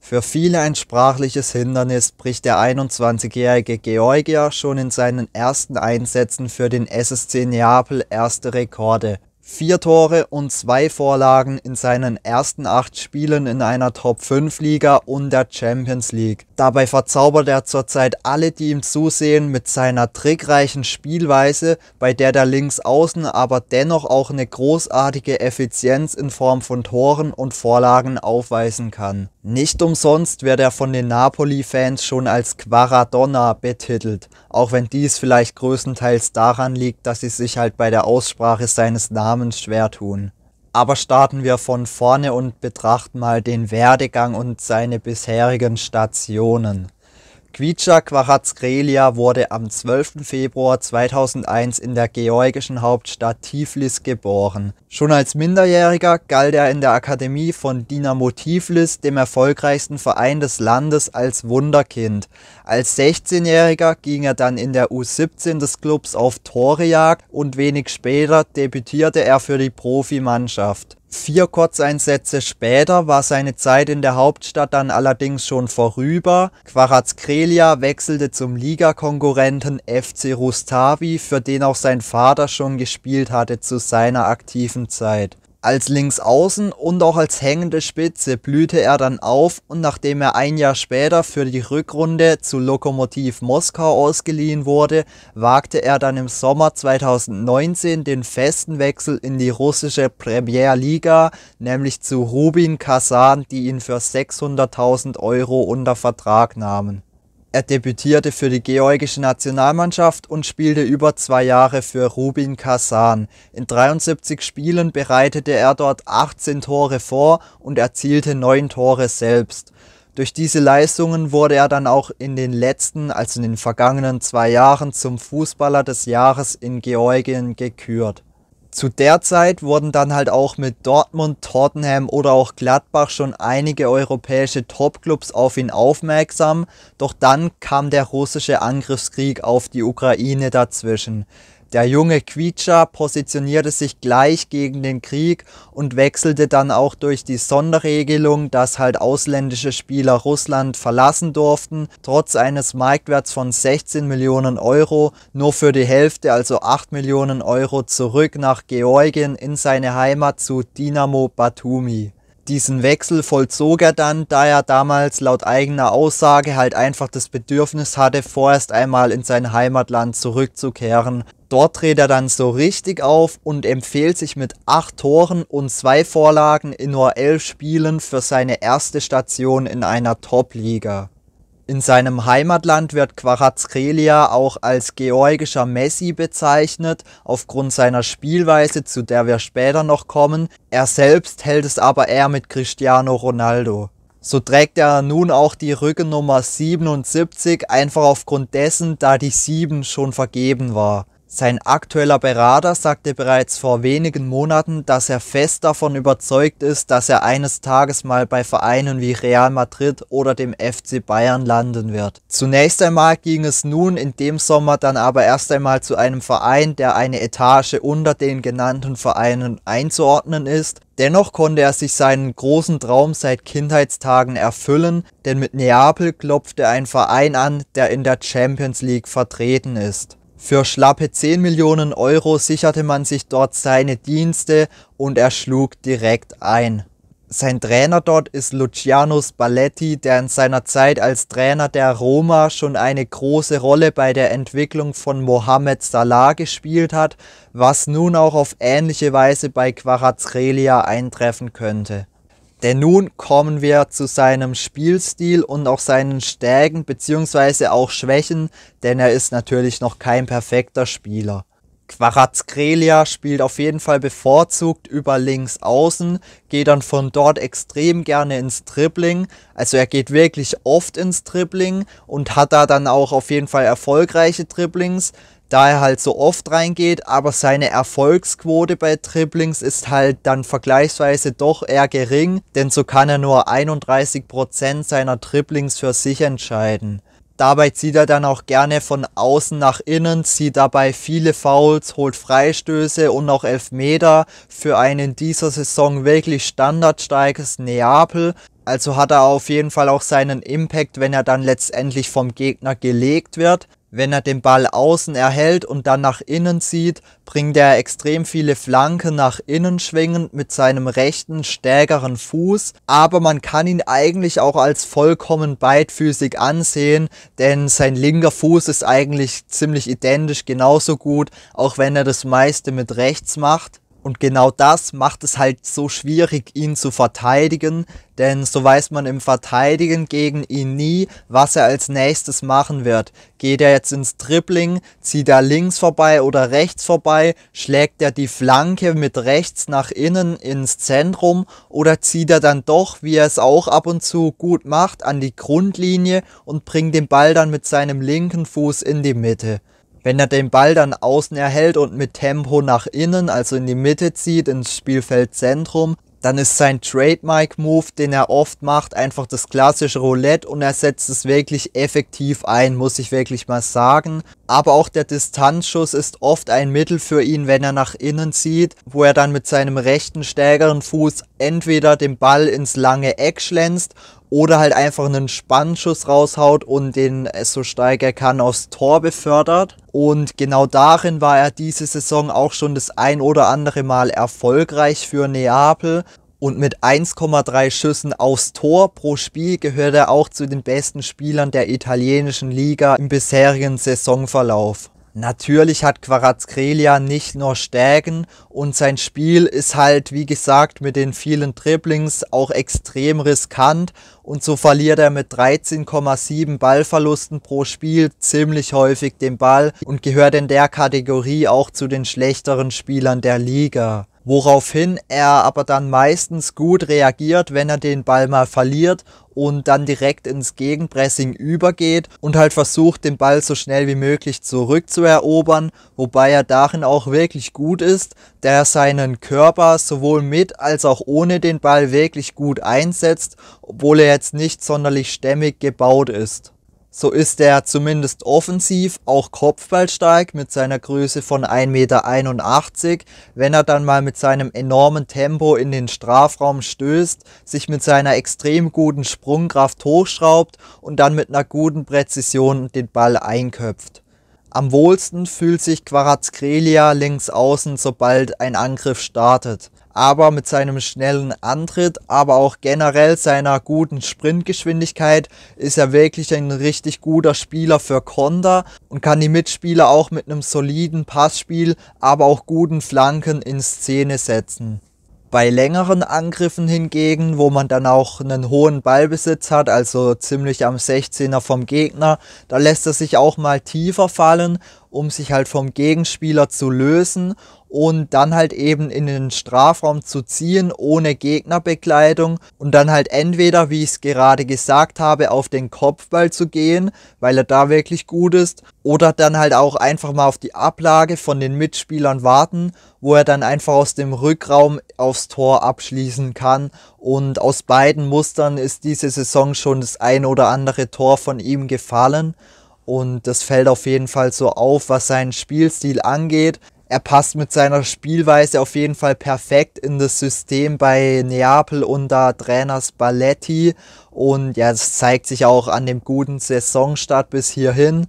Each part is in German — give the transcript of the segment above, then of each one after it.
Für viele ein sprachliches Hindernis bricht der 21-jährige Georgier schon in seinen ersten Einsätzen für den SSC Neapel erste Rekorde Vier Tore und zwei Vorlagen in seinen ersten acht Spielen in einer Top-5-Liga und der Champions League. Dabei verzaubert er zurzeit alle, die ihm zusehen, mit seiner trickreichen Spielweise, bei der der Linksaußen aber dennoch auch eine großartige Effizienz in Form von Toren und Vorlagen aufweisen kann. Nicht umsonst wird er von den Napoli-Fans schon als Quaradonna betitelt, auch wenn dies vielleicht größtenteils daran liegt, dass sie sich halt bei der Aussprache seines Namens schwer tun. Aber starten wir von vorne und betrachten mal den Werdegang und seine bisherigen Stationen. Gvica Quarazgrelia wurde am 12. Februar 2001 in der georgischen Hauptstadt Tiflis geboren. Schon als Minderjähriger galt er in der Akademie von Dinamo Tiflis, dem erfolgreichsten Verein des Landes, als Wunderkind. Als 16-Jähriger ging er dann in der U17 des Clubs auf Torejagd und wenig später debütierte er für die Profimannschaft. Vier Kurzeinsätze später war seine Zeit in der Hauptstadt dann allerdings schon vorüber. Quaraz Krelia wechselte zum Ligakonkurrenten FC Rustavi, für den auch sein Vater schon gespielt hatte, zu seiner aktiven Jugendzeit. Als Linksaußen und auch als hängende Spitze blühte er dann auf und nachdem er ein Jahr später für die Rückrunde zu Lokomotiv Moskau ausgeliehen wurde, wagte er dann im Sommer 2019 den festen Wechsel in die russische Premier Liga, nämlich zu Rubin Kazan, die ihn für 600.000 Euro unter Vertrag nahmen. Er debütierte für die georgische Nationalmannschaft und spielte über zwei Jahre für Rubin Kazan. In 73 Spielen bereitete er dort 18 Tore vor und erzielte 9 Tore selbst. Durch diese Leistungen wurde er dann auch in den letzten, also in den vergangenen zwei Jahren zum Fußballer des Jahres in Georgien gekürt zu der Zeit wurden dann halt auch mit Dortmund, Tottenham oder auch Gladbach schon einige europäische Topclubs auf ihn aufmerksam, doch dann kam der russische Angriffskrieg auf die Ukraine dazwischen. Der junge Quietscher positionierte sich gleich gegen den Krieg und wechselte dann auch durch die Sonderregelung, dass halt ausländische Spieler Russland verlassen durften, trotz eines Marktwerts von 16 Millionen Euro, nur für die Hälfte, also 8 Millionen Euro, zurück nach Georgien in seine Heimat zu Dinamo Batumi diesen Wechsel vollzog er dann, da er damals laut eigener Aussage halt einfach das Bedürfnis hatte, vorerst einmal in sein Heimatland zurückzukehren. Dort dreht er dann so richtig auf und empfiehlt sich mit acht Toren und zwei Vorlagen in nur elf Spielen für seine erste Station in einer Top-Liga. In seinem Heimatland wird Quarazkelia auch als georgischer Messi bezeichnet, aufgrund seiner Spielweise, zu der wir später noch kommen. Er selbst hält es aber eher mit Cristiano Ronaldo. So trägt er nun auch die Rückennummer 77, einfach aufgrund dessen, da die 7 schon vergeben war. Sein aktueller Berater sagte bereits vor wenigen Monaten, dass er fest davon überzeugt ist, dass er eines Tages mal bei Vereinen wie Real Madrid oder dem FC Bayern landen wird. Zunächst einmal ging es nun in dem Sommer dann aber erst einmal zu einem Verein, der eine Etage unter den genannten Vereinen einzuordnen ist Dennoch konnte er sich seinen großen Traum seit Kindheitstagen erfüllen, denn mit Neapel klopfte ein Verein an, der in der Champions League vertreten ist. Für schlappe 10 Millionen Euro sicherte man sich dort seine Dienste und er schlug direkt ein. Sein Trainer dort ist Luciano Spalletti, der in seiner Zeit als Trainer der Roma schon eine große Rolle bei der Entwicklung von Mohamed Salah gespielt hat, was nun auch auf ähnliche Weise bei Quarazrelia eintreffen könnte. Denn nun kommen wir zu seinem Spielstil und auch seinen Stärken bzw. auch Schwächen, denn er ist natürlich noch kein perfekter Spieler. Quarazkrelia spielt auf jeden Fall bevorzugt über links außen, geht dann von dort extrem gerne ins Dribbling. Also er geht wirklich oft ins Dribbling und hat da dann auch auf jeden Fall erfolgreiche Dribblings da er halt so oft reingeht, aber seine Erfolgsquote bei Triplings ist halt dann vergleichsweise doch eher gering, denn so kann er nur 31% seiner Triplings für sich entscheiden. Dabei zieht er dann auch gerne von außen nach innen, zieht dabei viele Fouls, holt Freistöße und auch Elfmeter für einen dieser Saison wirklich standardsteiges Neapel. Also hat er auf jeden Fall auch seinen Impact, wenn er dann letztendlich vom Gegner gelegt wird wenn er den Ball außen erhält und dann nach innen zieht, bringt er extrem viele Flanken nach innen schwingend mit seinem rechten, stärkeren Fuß. Aber man kann ihn eigentlich auch als vollkommen beidfüßig ansehen, denn sein linker Fuß ist eigentlich ziemlich identisch genauso gut, auch wenn er das meiste mit rechts macht. Und genau das macht es halt so schwierig, ihn zu verteidigen, denn so weiß man im Verteidigen gegen ihn nie, was er als nächstes machen wird. Geht er jetzt ins Dribbling, zieht er links vorbei oder rechts vorbei, schlägt er die Flanke mit rechts nach innen ins Zentrum oder zieht er dann doch, wie er es auch ab und zu gut macht, an die Grundlinie und bringt den Ball dann mit seinem linken Fuß in die Mitte. Wenn er den Ball dann außen erhält und mit Tempo nach innen, also in die Mitte zieht, ins Spielfeldzentrum, dann ist sein Trademark-Move, den er oft macht, einfach das klassische Roulette und er setzt es wirklich effektiv ein, muss ich wirklich mal sagen aber auch der Distanzschuss ist oft ein Mittel für ihn, wenn er nach innen zieht, wo er dann mit seinem rechten stärkeren Fuß entweder den Ball ins lange Eck schlänzt oder halt einfach einen Spannschuss raushaut und den so steig er kann aufs Tor befördert. Und genau darin war er diese Saison auch schon das ein oder andere Mal erfolgreich für Neapel und mit 1,3 Schüssen aufs Tor pro Spiel gehört er auch zu den besten Spielern der italienischen Liga im bisherigen Saisonverlauf. Natürlich hat Quarazkrelia nicht nur Stärken und sein Spiel ist halt, wie gesagt, mit den vielen Dribblings auch extrem riskant und so verliert er mit 13,7 Ballverlusten pro Spiel ziemlich häufig den Ball und gehört in der Kategorie auch zu den schlechteren Spielern der Liga woraufhin er aber dann meistens gut reagiert, wenn er den Ball mal verliert und dann direkt ins Gegenpressing übergeht und halt versucht, den Ball so schnell wie möglich zurückzuerobern, wobei er darin auch wirklich gut ist, da er seinen Körper sowohl mit als auch ohne den Ball wirklich gut einsetzt, obwohl er jetzt nicht sonderlich stämmig gebaut ist. So ist er zumindest offensiv auch kopfballstark mit seiner Größe von 1,81 Meter. Wenn er dann mal mit seinem enormen Tempo in den Strafraum stößt, sich mit seiner extrem guten Sprungkraft hochschraubt und dann mit einer guten Präzision den Ball einköpft. Am wohlsten fühlt sich Quarazkrelia links außen, sobald ein Angriff startet aber mit seinem schnellen Antritt, aber auch generell seiner guten Sprintgeschwindigkeit ist er wirklich ein richtig guter Spieler für Konter und kann die Mitspieler auch mit einem soliden Passspiel, aber auch guten Flanken in Szene setzen. Bei längeren Angriffen hingegen, wo man dann auch einen hohen Ballbesitz hat, also ziemlich am 16er vom Gegner, da lässt er sich auch mal tiefer fallen um sich halt vom Gegenspieler zu lösen und dann halt eben in den Strafraum zu ziehen ohne Gegnerbegleitung und dann halt entweder, wie ich es gerade gesagt habe, auf den Kopfball zu gehen, weil er da wirklich gut ist, oder dann halt auch einfach mal auf die Ablage von den Mitspielern warten, wo er dann einfach aus dem Rückraum aufs Tor abschließen kann. Und aus beiden Mustern ist diese Saison schon das ein oder andere Tor von ihm gefallen. Und das fällt auf jeden Fall so auf, was seinen Spielstil angeht. Er passt mit seiner Spielweise auf jeden Fall perfekt in das System bei Neapel unter Trainer Spalletti. Und ja, es zeigt sich auch an dem guten Saisonstart bis hierhin.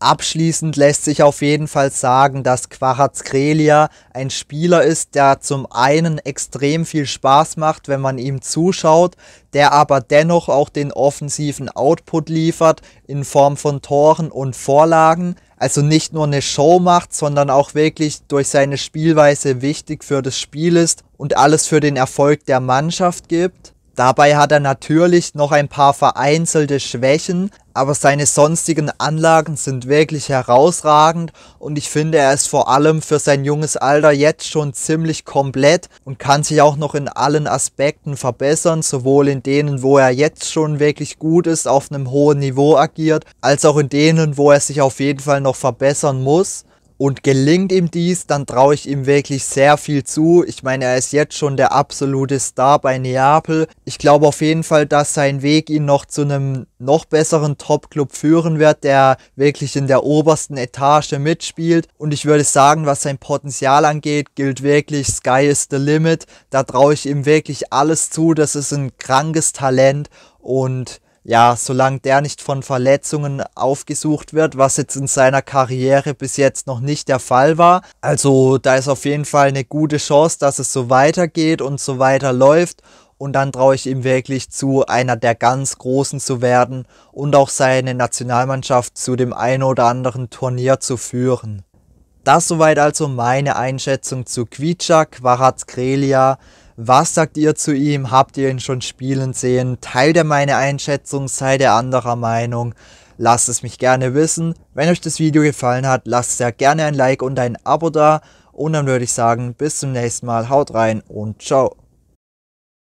Abschließend lässt sich auf jeden Fall sagen, dass Quarazkrelia ein Spieler ist, der zum einen extrem viel Spaß macht, wenn man ihm zuschaut, der aber dennoch auch den offensiven Output liefert in Form von Toren und Vorlagen. Also nicht nur eine Show macht, sondern auch wirklich durch seine Spielweise wichtig für das Spiel ist und alles für den Erfolg der Mannschaft gibt. Dabei hat er natürlich noch ein paar vereinzelte Schwächen, aber seine sonstigen Anlagen sind wirklich herausragend und ich finde, er ist vor allem für sein junges Alter jetzt schon ziemlich komplett und kann sich auch noch in allen Aspekten verbessern, sowohl in denen, wo er jetzt schon wirklich gut ist, auf einem hohen Niveau agiert, als auch in denen, wo er sich auf jeden Fall noch verbessern muss. Und gelingt ihm dies, dann traue ich ihm wirklich sehr viel zu. Ich meine, er ist jetzt schon der absolute Star bei Neapel. Ich glaube auf jeden Fall, dass sein Weg ihn noch zu einem noch besseren Top-Club führen wird, der wirklich in der obersten Etage mitspielt. Und ich würde sagen, was sein Potenzial angeht, gilt wirklich Sky is the limit. Da traue ich ihm wirklich alles zu. Das ist ein krankes Talent und ja, solange der nicht von Verletzungen aufgesucht wird, was jetzt in seiner Karriere bis jetzt noch nicht der Fall war. Also da ist auf jeden Fall eine gute Chance, dass es so weitergeht und so weiter läuft. Und dann traue ich ihm wirklich zu, einer der ganz Großen zu werden und auch seine Nationalmannschaft zu dem ein oder anderen Turnier zu führen. Das soweit also meine Einschätzung zu Kvitschak, Krelia, was sagt ihr zu ihm? Habt ihr ihn schon spielen sehen? Teilt er meine Einschätzung? Seid ihr anderer Meinung? Lasst es mich gerne wissen. Wenn euch das Video gefallen hat, lasst ja gerne ein Like und ein Abo da. Und dann würde ich sagen, bis zum nächsten Mal. Haut rein und ciao.